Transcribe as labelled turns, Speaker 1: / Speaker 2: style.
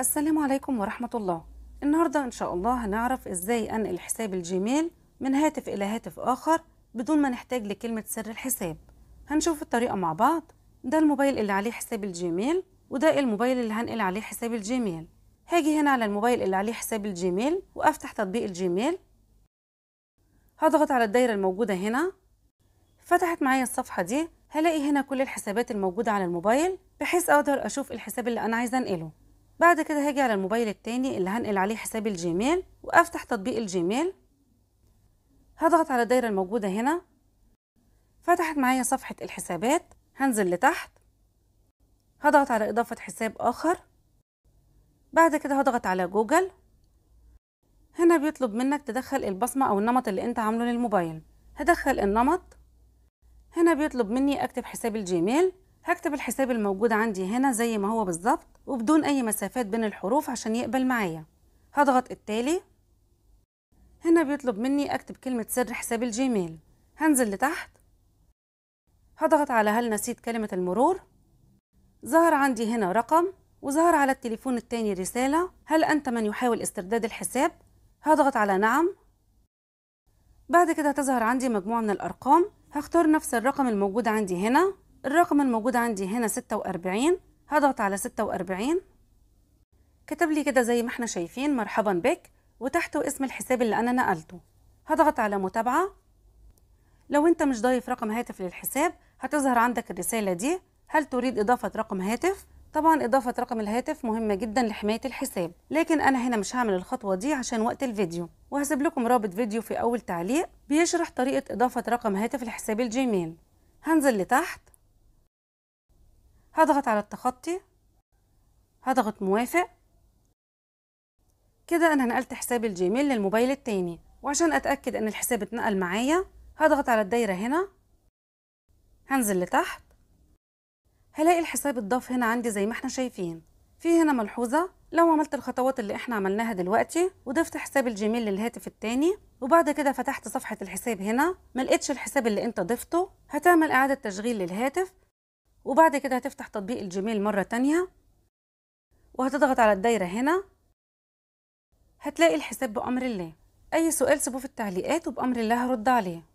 Speaker 1: السلام عليكم ورحمة الله النهاردة إن شاء الله هنعرف إزاي أنقل حساب الجيميل من هاتف إلى هاتف آخر بدون ما نحتاج لكلمة سر الحساب هنشوف الطريقة مع بعض ده الموبايل اللي عليه حساب الجيميل وده الموبايل اللي هنقل عليه حساب الجيميل هاجي هنا على الموبايل اللي عليه حساب الجيميل وأفتح تطبيق الجيميل هضغط على الدايرة الموجودة هنا فتحت معايا الصفحة دي هلاقي هنا كل الحسابات الموجودة على الموبايل بحيث أقدر أشوف الحساب اللي أنا عايزة أنقله بعد كده هاجي على الموبايل التاني اللي هنقل عليه حساب الجيميل وافتح تطبيق الجيميل هضغط على الدايرة الموجودة هنا فتحت معايا صفحة الحسابات هنزل لتحت هضغط على إضافة حساب آخر بعد كده هضغط على جوجل هنا بيطلب منك تدخل البصمة أو النمط اللي أنت عامله للموبايل هدخل النمط هنا بيطلب مني أكتب حساب الجيميل هكتب الحساب الموجود عندي هنا زي ما هو بالظبط وبدون أي مسافات بين الحروف عشان يقبل معايا هضغط التالي هنا بيطلب مني أكتب كلمة سر حساب الجيميل هنزل لتحت هضغط على هل نسيت كلمة المرور ظهر عندي هنا رقم وظهر على التليفون التاني رسالة هل أنت من يحاول استرداد الحساب؟ هضغط على نعم بعد كده هتظهر عندي مجموعة من الأرقام هختار نفس الرقم الموجود عندي هنا الرقم الموجود عندي هنا 46 هضغط على 46 كتب لي كده زي ما احنا شايفين مرحبا بك وتحته اسم الحساب اللي انا نقلته هضغط على متابعة لو انت مش ضايف رقم هاتف للحساب هتظهر عندك الرسالة دي هل تريد إضافة رقم هاتف؟ طبعا إضافة رقم الهاتف مهمة جدا لحماية الحساب لكن أنا هنا مش هعمل الخطوة دي عشان وقت الفيديو وهسيب لكم رابط فيديو في أول تعليق بيشرح طريقة إضافة رقم هاتف لحساب الجيميل هنزل لتحت هضغط على التخطي هضغط موافق كده انا نقلت حساب الجيميل للموبايل التاني وعشان اتاكد ان الحساب اتنقل معايا هضغط على الدايره هنا هنزل لتحت هلاقي الحساب اتضاف هنا عندي زي ما احنا شايفين في هنا ملحوظه لو عملت الخطوات اللي احنا عملناها دلوقتي وضفت حساب الجيميل للهاتف التاني وبعد كده فتحت صفحه الحساب هنا ملقتش الحساب اللي انت ضفته هتعمل اعاده تشغيل للهاتف وبعد كده هتفتح تطبيق الجيميل مرة تانية وهتضغط على الدايرة هنا هتلاقي الحساب بأمر الله أي سؤال سيبوه في التعليقات وبأمر الله هرد عليه